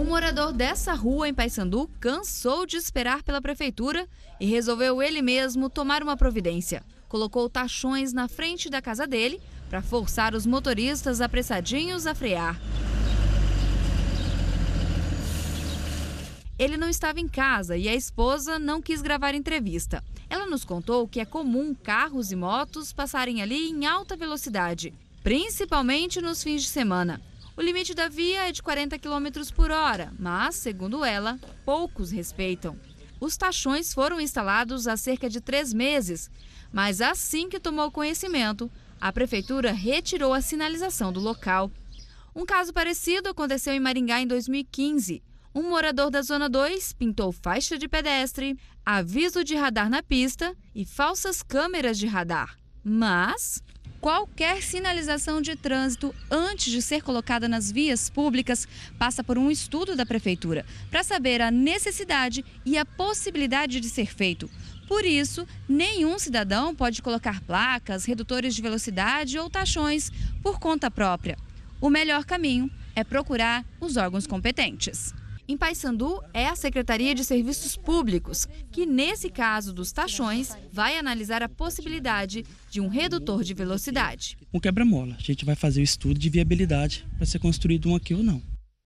Um morador dessa rua em Paysandu cansou de esperar pela prefeitura e resolveu ele mesmo tomar uma providência. Colocou tachões na frente da casa dele para forçar os motoristas apressadinhos a frear. Ele não estava em casa e a esposa não quis gravar entrevista. Ela nos contou que é comum carros e motos passarem ali em alta velocidade, principalmente nos fins de semana. O limite da via é de 40 km por hora, mas, segundo ela, poucos respeitam. Os tachões foram instalados há cerca de três meses, mas assim que tomou conhecimento, a prefeitura retirou a sinalização do local. Um caso parecido aconteceu em Maringá em 2015. Um morador da Zona 2 pintou faixa de pedestre, aviso de radar na pista e falsas câmeras de radar. Mas Qualquer sinalização de trânsito antes de ser colocada nas vias públicas passa por um estudo da prefeitura para saber a necessidade e a possibilidade de ser feito. Por isso, nenhum cidadão pode colocar placas, redutores de velocidade ou taxões por conta própria. O melhor caminho é procurar os órgãos competentes. Em Paysandu é a Secretaria de Serviços Públicos, que nesse caso dos taxões, vai analisar a possibilidade de um redutor de velocidade. Um quebra-mola. A gente vai fazer o estudo de viabilidade para ser construído um aqui ou não.